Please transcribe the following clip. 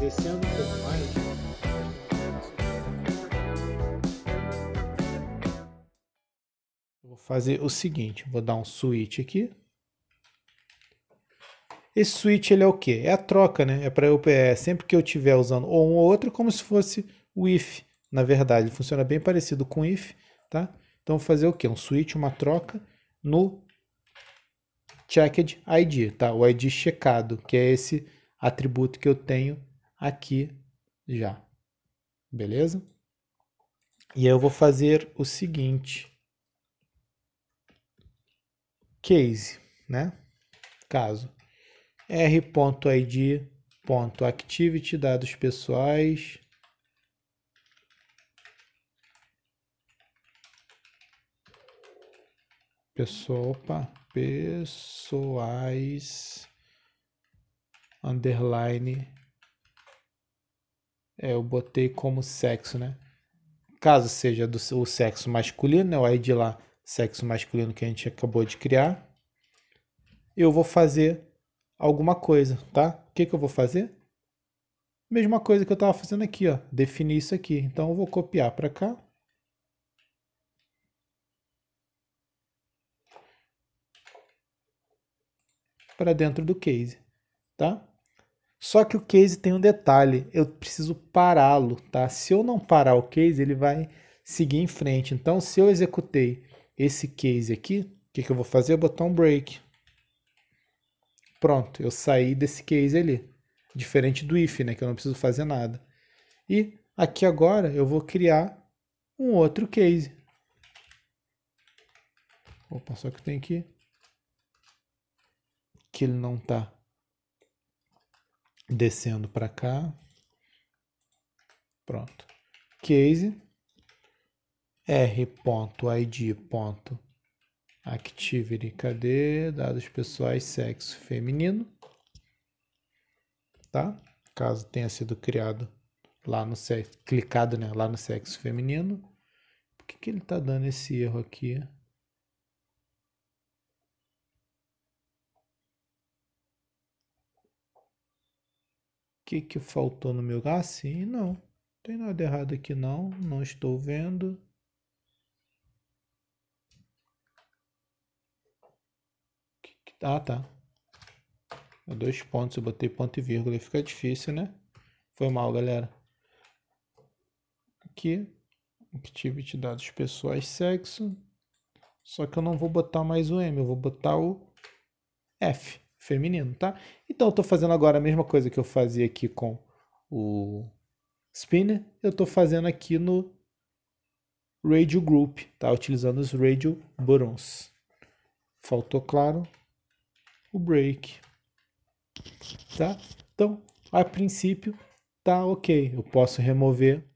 descendo um pouco mais. Né? Vou fazer o seguinte, vou dar um switch aqui. Esse switch ele é o que? É a troca, né? É para eu é, sempre que eu estiver usando ou um ou outro, como se fosse o if. Na verdade, ele funciona bem parecido com if, tá? Então vou fazer o que? Um switch, uma troca no checked ID, tá? O ID checado, que é esse atributo que eu tenho aqui já. Beleza? E eu vou fazer o seguinte. Case, né? Caso r.id.activity dados pessoais pessoa, opa, pessoais underline é, eu botei como sexo, né? Caso seja do, o sexo masculino, né? o ID lá, sexo masculino que a gente acabou de criar, eu vou fazer alguma coisa, tá? O que, que eu vou fazer? Mesma coisa que eu estava fazendo aqui, ó, definir isso aqui. Então eu vou copiar para cá. Para dentro do case, tá? Só que o case tem um detalhe, eu preciso pará-lo, tá? Se eu não parar o case, ele vai seguir em frente. Então, se eu executei esse case aqui, o que, que eu vou fazer? Eu botar um break. Pronto, eu saí desse case ali. Diferente do if, né? Que eu não preciso fazer nada. E aqui agora eu vou criar um outro case. Opa, só que tem aqui que ele não tá descendo para cá. Pronto. Case r.id.activity, cadê? Dados pessoais, sexo feminino. Tá? Caso tenha sido criado lá no sexo, clicado, né, lá no sexo feminino. Por que, que ele tá dando esse erro aqui? que, que faltou no meu... Ah, sim, não. tem nada errado aqui não. Não estou vendo. Ah, tá. É dois pontos, eu botei ponto e vírgula. Fica difícil, né? Foi mal, galera. Aqui, activity dados pessoais, sexo. Só que eu não vou botar mais o M, eu vou botar o F feminino, tá? Então eu tô fazendo agora a mesma coisa que eu fazia aqui com o spinner, eu tô fazendo aqui no radio group, tá? Utilizando os radio buttons. Faltou claro o break, tá? Então, a princípio tá OK, eu posso remover